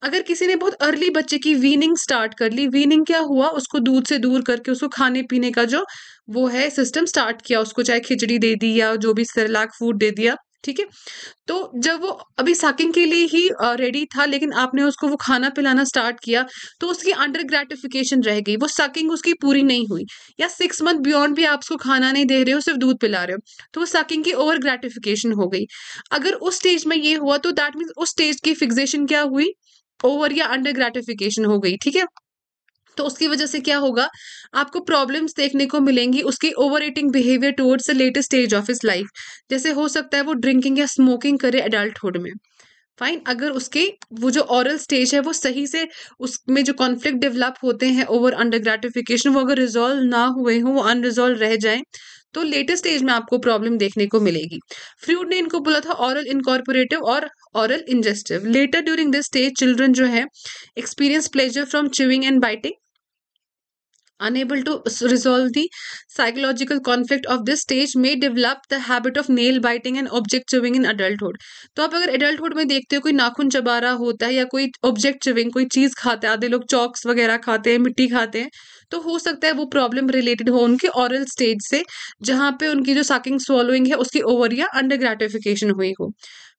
अगर किसी ने बहुत अर्ली बच्चे की वीनिंग स्टार्ट कर ली वीनिंग क्या हुआ उसको दूध से दूर करके उसको खाने पीने का जो वो है सिस्टम स्टार्ट किया उसको चाहे खिचड़ी दे दी या जो भी सरलाक फूड दे दिया ठीक है तो जब वो अभी साकिंग के लिए ही रेडी था लेकिन आपने उसको वो खाना पिलाना स्टार्ट किया तो उसकी अंडर ग्रेटिफिकेशन रह गई वो साकिंग उसकी पूरी नहीं हुई या सिक्स मंथ बियॉन्ड भी आप उसको खाना नहीं दे रहे हो सिर्फ दूध पिला रहे हो तो वो साकिंग की ओवर ग्रेटिफिकेशन हो गई अगर उस स्टेज में ये हुआ तो दैट मीन्स उस स्टेज की फिक्सेशन क्या हुई ओवर या अंडर ग्रेटिफिकेशन हो गई ठीक है तो उसकी वजह से क्या होगा आपको प्रॉब्लम्स देखने को मिलेंगी उसकी overeating behaviour towards the latest stage of his life जैसे हो सकता है वो ड्रिंकिंग या स्मोकिंग करे एडल्टहुड में फाइन अगर उसके वो जो ऑरल स्टेज है वो सही से उसमें जो कॉन्फ्लिक्ट डेवलप होते हैं ओवर अंडर ग्रेटिफिकेशन वो अगर रिजोल्व ना हुए हों वो अनरिजोल्व रह जाए तो लेटेस्ट स्टेज में आपको प्रॉब्लम देखने को मिलेगी फ्रूड ने इनको बोला था ऑरल इनकॉर्पोरेटिव और oral ingestive later during this stage children जो है experience pleasure from chewing and biting unable to resolve the psychological conflict of this stage may develop the habit of nail biting and object chewing in adulthood तो आप अगर adulthood में देखते हो कोई नाखून चबारा होता है या कोई object chewing कोई चीज़ खाता है आधे लोग चॉक्स वगैरह खाते हैं मिट्टी खाते हैं तो हो सकता है वो प्रॉब्लम रिलेटेड हो उनके ऑरल स्टेज से जहाँ पे उनकी जो साकिंग स्वॉलोइंग है उसकी ओवर या अंडर ग्रेटिफिकेशन हुई हो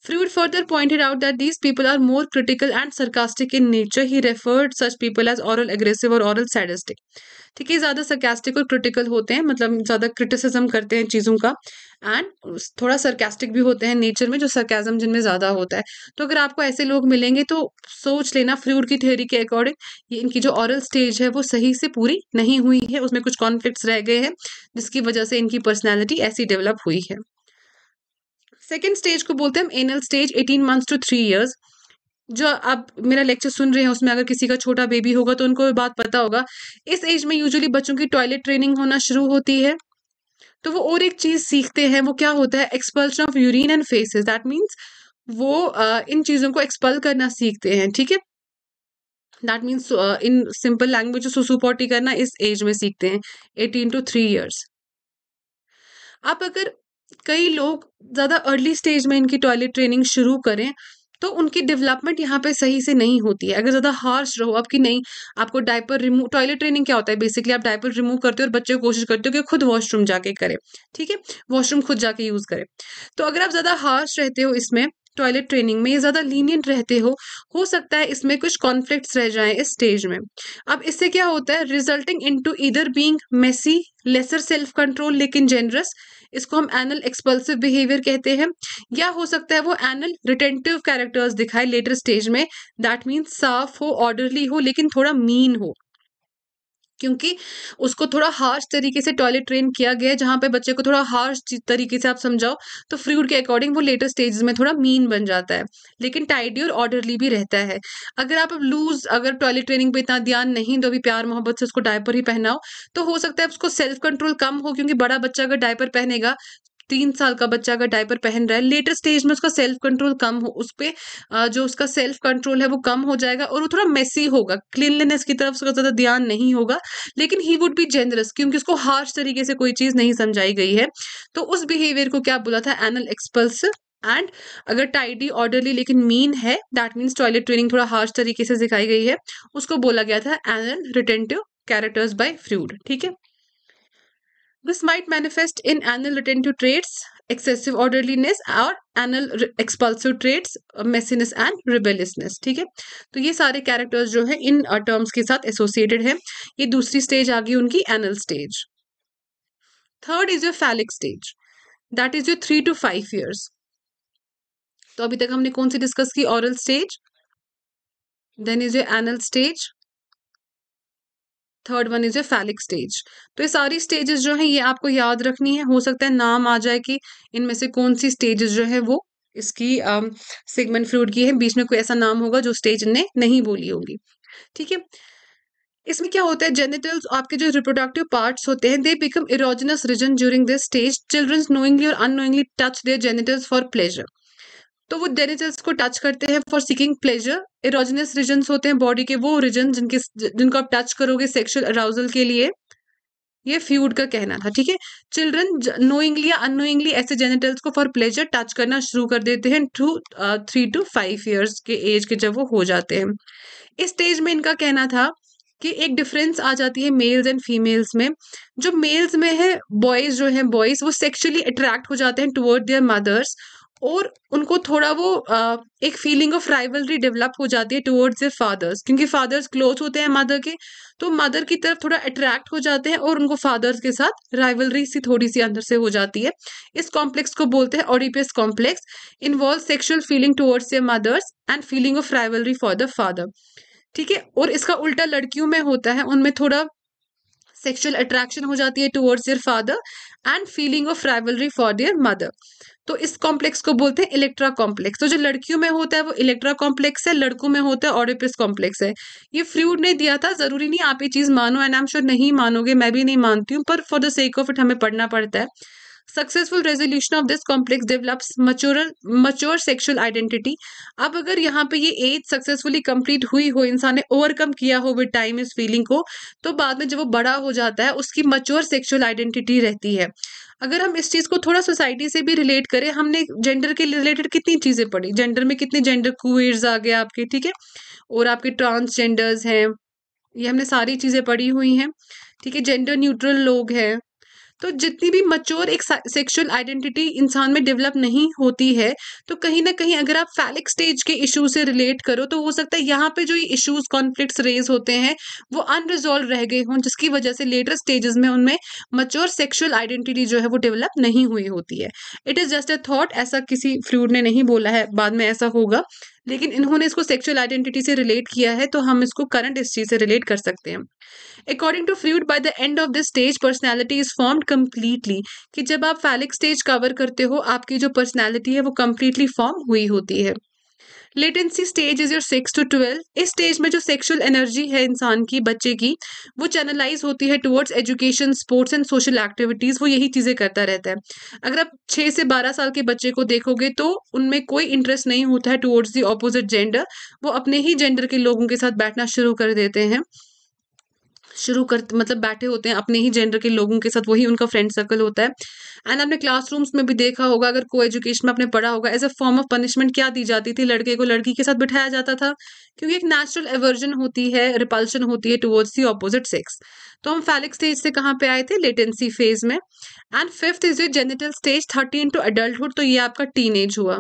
Freud further pointed out that these people are more critical and sarcastic in nature. He referred such people as oral aggressive or oral sadistic. ठीक है ज्यादा सर्कैस्टिक और क्रिटिकल होते हैं मतलब ज्यादा क्रिटिसिज्म करते हैं चीजों का एंड थोड़ा सर्कैस्टिक भी होते हैं नेचर में जो सर्कैजम जिनमें ज्यादा होता है तो अगर आपको ऐसे लोग मिलेंगे तो सोच लेना फ्रूड की थ्योरी के अकॉर्डिंग ये इनकी जो ऑरल स्टेज है वो सही से पूरी नहीं हुई है उसमें कुछ कॉन्फ्लिक्ट रह गए हैं जिसकी वजह से इनकी पर्सनैलिटी ऐसी डेवलप हुई है सेकेंड स्टेज को बोलते हैं हम anal stage eighteen months to three years जो आप मेरा लेक्चर सुन रहे हैं उसमें अगर किसी का छोटा बेबी होगा तो उनको बात पता होगा इस एज में यूजुअली बच्चों की टॉयलेट ट्रेनिंग होना शुरू होती है तो वो और एक चीज़ सीखते हैं वो क्या होता है expulsion of urine and faeces that means वो आ, इन चीज़ों को एक्सपल करना सीखते हैं ठीक है that means in simple language सुसुपोटी करना इस एज में सीखते हैं एटीन टू थ्री ईयर्स आप अगर कई लोग ज़्यादा अर्ली स्टेज में इनकी टॉयलेट ट्रेनिंग शुरू करें तो उनकी डेवलपमेंट यहाँ पे सही से नहीं होती है अगर ज़्यादा हार्श रहो अब कि नहीं आपको डायपर रिमूव टॉयलेट ट्रेनिंग क्या होता है बेसिकली आप डायपर रिमूव करते हो और बच्चे को कोशिश करते हो कि खुद वॉशरूम जाके करें ठीक है वॉशरूम खुद जाके यूज़ करें तो अगर आप ज़्यादा हार्श रहते हो इसमें टॉयलेट ट्रेनिंग में ये ज़्यादा लीनियंट रहते हो हो सकता है इसमें कुछ कॉन्फ्लिक्ट्स रह जाएं इस स्टेज में अब इससे क्या होता है resulting in to either being messy lesser self control लेकिन जेनरस इसको हम एनल एक्सपल्सिव बिहेवियर कहते हैं या हो सकता है वो एनल रिटेंटिव कैरेक्टर्स दिखाए लेटर स्टेज में दैट मीन्स साफ हो ऑर्डरली हो लेकिन थोड़ा मीन हो क्योंकि उसको थोड़ा हार्श तरीके से टॉयलेट ट्रेन किया गया है जहाँ पे बच्चे को थोड़ा हार्श तरीके से आप समझाओ तो फ्रूड के अकॉर्डिंग वो लेटर स्टेज में थोड़ा मीन बन जाता है लेकिन टाइडी और ऑर्डरली भी रहता है अगर आप लूज अगर टॉयलेट ट्रेनिंग पे इतना ध्यान नहीं दो अभी प्यार मोहब्बत से उसको डायपर ही पहनाओ तो हो सकता है उसको सेल्फ कंट्रोल कम हो क्योंकि बड़ा बच्चा अगर डायपर पहनेगा तीन साल का बच्चा अगर डायपर पहन रहा है लेटर स्टेज में उसका सेल्फ कंट्रोल कम हो उस पर जो उसका सेल्फ कंट्रोल है वो कम हो जाएगा और वो थोड़ा मेसी होगा क्लीनलीनेस की तरफ उसका ज़्यादा ध्यान नहीं होगा लेकिन ही वुड बी जेनरस क्योंकि उसको हार्श तरीके से कोई चीज़ नहीं समझाई गई है तो उस बिहेवियर को क्या बोला था एनल एक्सपल्स एंड अगर टाइडी ऑर्डरली लेकिन मीन है दैट मीन्स टॉयलेट ट्रेनिंग थोड़ा हार्श तरीके से सिखाई गई है उसको बोला गया था anal retentive characters by Freud ठीक है This might manifest in anal retentive traits, excessive orderliness और anal expulsive traits messiness and rebelliousness ठीक है तो ये सारे कैरेक्टर्स जो हैं इन टर्म्स uh, के साथ एसोसिएटेड हैं ये दूसरी स्टेज आ गई उनकी anal stage third is your phallic stage that is your three to five years तो अभी तक हमने कौन सी डिस्कस की oral stage then is your anal stage third one is a phallic stage तो ये सारी स्टेजेस जो है ये आपको याद रखनी है हो सकता है नाम आ जाए कि इनमें से कौन सी स्टेजेस जो है वो इसकी सिगमेंट फ्रूट की है बीच में कोई ऐसा नाम होगा जो स्टेज ने नहीं बोली होगी ठीक है इसमें क्या होता है जेनिटल्स आपके जो रिप्रोडक्टिव पार्ट्स होते हैं they become erogenous region during this stage childrens knowingly और unknowingly touch their genitals for pleasure तो वो डेनिटल्स को टच करते हैं for seeking pleasure erogenous region होते हैं बॉडी के वो रीजन जिनके जिनको आप टच करोगे सेक्शुअल अराउजल के लिए ये फ्यूड का कहना था ठीक है चिल्ड्रन नोइंगली या अनोइंगली ऐसे जेनिटल्स को फॉर प्लेजर टच करना शुरू कर देते हैं to three to five years के एज के जब वो हो जाते हैं इस स्टेज में इनका कहना था कि एक डिफरेंस आ जाती है मेल्स एंड फीमेल्स में जो मेल्स में है बॉयज जो हैं बॉयज वो सेक्सुअली अट्रैक्ट हो जाते हैं टुवर्ड देयर मदर्स और उनको थोड़ा वो आ, एक फीलिंग ऑफ राइवलरी डेवलप हो जाती है टुवर्ड्स देयर फादर्स क्योंकि फादर्स क्लोज होते हैं मदर के तो मदर की तरफ थोड़ा अट्रैक्ट हो जाते हैं और उनको फादर्स के साथ राइवलरी सी थोड़ी सी अंदर से हो जाती है इस कॉम्प्लेक्स को बोलते हैं Oedipus complex involve sexual feeling towards a mothers and feeling of rivalry for the father ठीक है और इसका उल्टा लड़कियों में होता है उनमें थोड़ा सेक्शुअल अट्रैक्शन हो जाती है towards their father and feeling of rivalry for their mother तो इस कॉम्प्लेक्स को बोलते हैं इलेक्ट्रा कॉम्प्लेक्स तो जो लड़कियों में होता है वो इलेक्ट्रा कॉम्प्लेक्स है लड़कों में होता है ऑडिपिस कॉम्प्लेक्स है ये फ्रूड ने दिया था जरूरी नहीं आप ये चीज मानो एंड एम श्योर नहीं मानोगे मैं भी नहीं मानती हूँ पर for the sake of it हमें पढ़ना पड़ता है successful resolution of this complex develops mature mature sexual identity अब अगर यहाँ पे ये एज सक्सेसफुली कंप्लीट हुई हो इंसान ने ओवरकम किया हो विद टाइम इस फीलिंग को तो बाद में जब वो बड़ा हो जाता है उसकी मच्योर सेक्शुअल आइडेंटिटी रहती है अगर हम इस चीज़ को थोड़ा सोसाइटी से भी रिलेट करें हमने जेंडर के रिलेटेड कितनी चीज़ें पढ़ी जेंडर में कितने जेंडर कुर्स आ गए आपके ठीक है और आपके ट्रांसजेंडर्स हैं ये हमने सारी चीज़ें पढ़ी हुई हैं ठीक है जेंडर न्यूट्रल लोग हैं तो जितनी भी मच्योर एक सेक्सुअल आइडेंटिटी इंसान में डेवलप नहीं होती है तो कहीं ना कहीं अगर आप फैलिक स्टेज के इशू से रिलेट करो तो हो सकता है यहाँ पे जो इशूज कॉन्फ्लिक्ट रेज होते हैं वो अनरिजोल्व रह गए हों जिसकी वजह से लेटर स्टेजेस में उनमें मच्योर सेक्शुअल आइडेंटिटी जो है वो डेवलप नहीं हुई होती है it is just a thought ऐसा किसी फ्रूड ने नहीं बोला है बाद में ऐसा होगा लेकिन इन्होंने इसको सेक्सुअल आइडेंटिटी से रिलेट किया है तो हम इसको करंट इस चीज़ से रिलेट कर सकते हैं according to Freud by the end of this stage personality is form completely कि जब आप फैलिक स्टेज कवर करते हो आपकी जो पर्सनैलिटी है वो कम्प्लीटली फॉर्म हुई होती है latency stage is your six to twelve इस स्टेज में जो सेक्शुअल एनर्जी है इंसान की बच्चे की वो चैनलाइज होती है towards education sports and social activities वो यही चीज़ें करता रहता है अगर आप छः से बारह साल के बच्चे को देखोगे तो उनमें कोई इंटरेस्ट नहीं होता है टुवर्ड्स दी ऑपोजिट जेंडर वो अपने ही जेंडर के लोगों के साथ बैठना शुरू कर देते हैं शुरू कर मतलब बैठे होते हैं अपने ही जेंडर के लोगों के साथ वही उनका फ्रेंड सर्कल होता है एंड आपने क्लासरूम्स में भी देखा होगा अगर को एजुकेशन में आपने पढ़ा होगा as a form of punishment क्या दी जाती थी लड़के को लड़की के साथ बिठाया जाता था क्योंकि एक नेचुरल एवर्जन होती है रिपल्शन होती है टुवर्ड्स दी ऑपोजिट सेक्स तो हम फैलिक स्टेज से कहाँ पे आए थे लेटेंसी फेज में and fifth is your genital stage thirteen to adulthood तो ये आपका टीन हुआ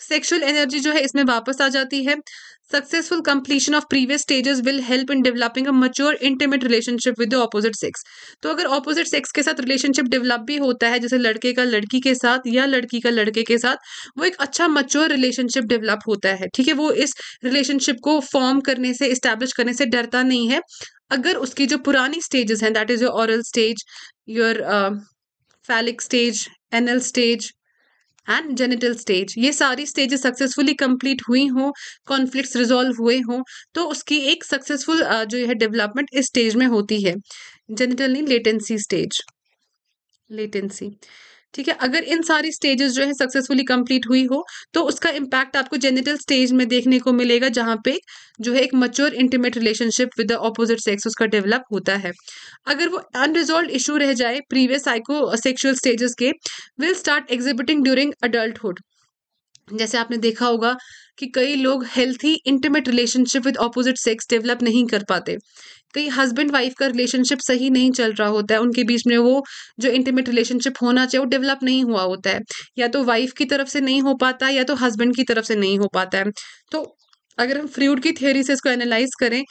सेक्सुअल एनर्जी जो है इसमें वापस आ जाती है Successful completion of previous stages will help in developing a mature intimate relationship with the opposite sex. तो अगर opposite sex के साथ relationship develop भी होता है जैसे लड़के का लड़की के साथ या लड़की का लड़के के साथ वो एक अच्छा mature relationship develop होता है ठीक है वो इस relationship को form करने से establish करने से डरता नहीं है अगर उसकी जो पुरानी stages हैं that is your oral stage, your uh, phallic stage, anal stage, and genital stage ये सारी स्टेजेस सक्सेसफुली कंप्लीट हुई हों कॉन्फ्लिक्ट्स रिजॉल्व हुए हों तो उसकी एक सक्सेसफुल जो है डेवलपमेंट इस स्टेज में होती है जेनिटल नहीं लेटेंसी स्टेज लेटेंसी ठीक है अगर इन सारी स्टेजेस जो है सक्सेसफुली कंप्लीट हुई हो तो उसका इम्पैक्ट आपको जेनिटल स्टेज में देखने को मिलेगा जहां पे जो है एक mature intimate relationship with the opposite sex उसका डेवलप होता है अगर वो अनरिजॉल्व इशू रह जाए प्रीवियस साइको सेक्शुअल स्टेजेस के will start exhibiting during adulthood जैसे आपने देखा होगा कि कई लोग healthy intimate relationship with opposite sex develop नहीं कर पाते कई हस्बैंड वाइफ का रिलेशनशिप सही नहीं चल रहा होता है उनके बीच में वो जो इंटीमेट रिलेशनशिप होना चाहिए वो डेवलप नहीं हुआ होता है या तो वाइफ की तरफ से नहीं हो पाता है या तो हस्बैंड की तरफ से नहीं हो पाता है तो अगर हम फ्रूड की थियोरी से इसको एनालाइज करें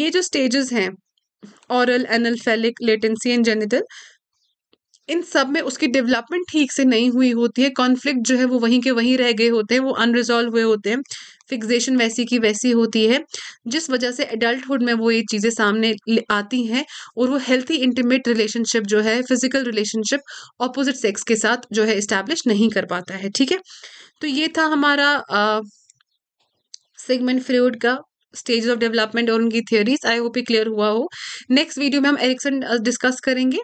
ये जो स्टेजेस हैं oral anal phallic latency and genital इन सब में उसकी डेवलपमेंट ठीक से नहीं हुई होती है कॉन्फ्लिक्ट जो है वो वहीं के वहीं रह गए होते हैं वो अनरिजॉल्व हुए होते हैं फिक्सेशन वैसी की वैसी होती है जिस वजह से एडल्टहुड में वो ये चीज़ें सामने आती हैं और वो हेल्थी इंटीमेट रिलेशनशिप जो है फिजिकल रिलेशनशिप ऑपोजिट सेक्स के साथ जो है इस्टेब्लिश नहीं कर पाता है ठीक है तो ये था हमारा सेगमेंट फ्रूड का स्टेजेस ऑफ डेवलपमेंट और उनकी थियोरीज आई होप ये क्लियर हुआ हो नेक्स्ट वीडियो में हम एरिक्सन डिस्कस uh, करेंगे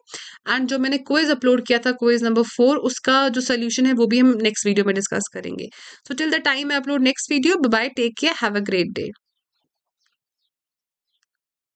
एंड जो मैंने क्वेज अपलोड किया था क्वेज नंबर फोर उसका जो सोल्यूशन है वो भी हम नेक्स्ट वीडियो में डिस्कस करेंगे so till the time I upload next video bye take care have a great day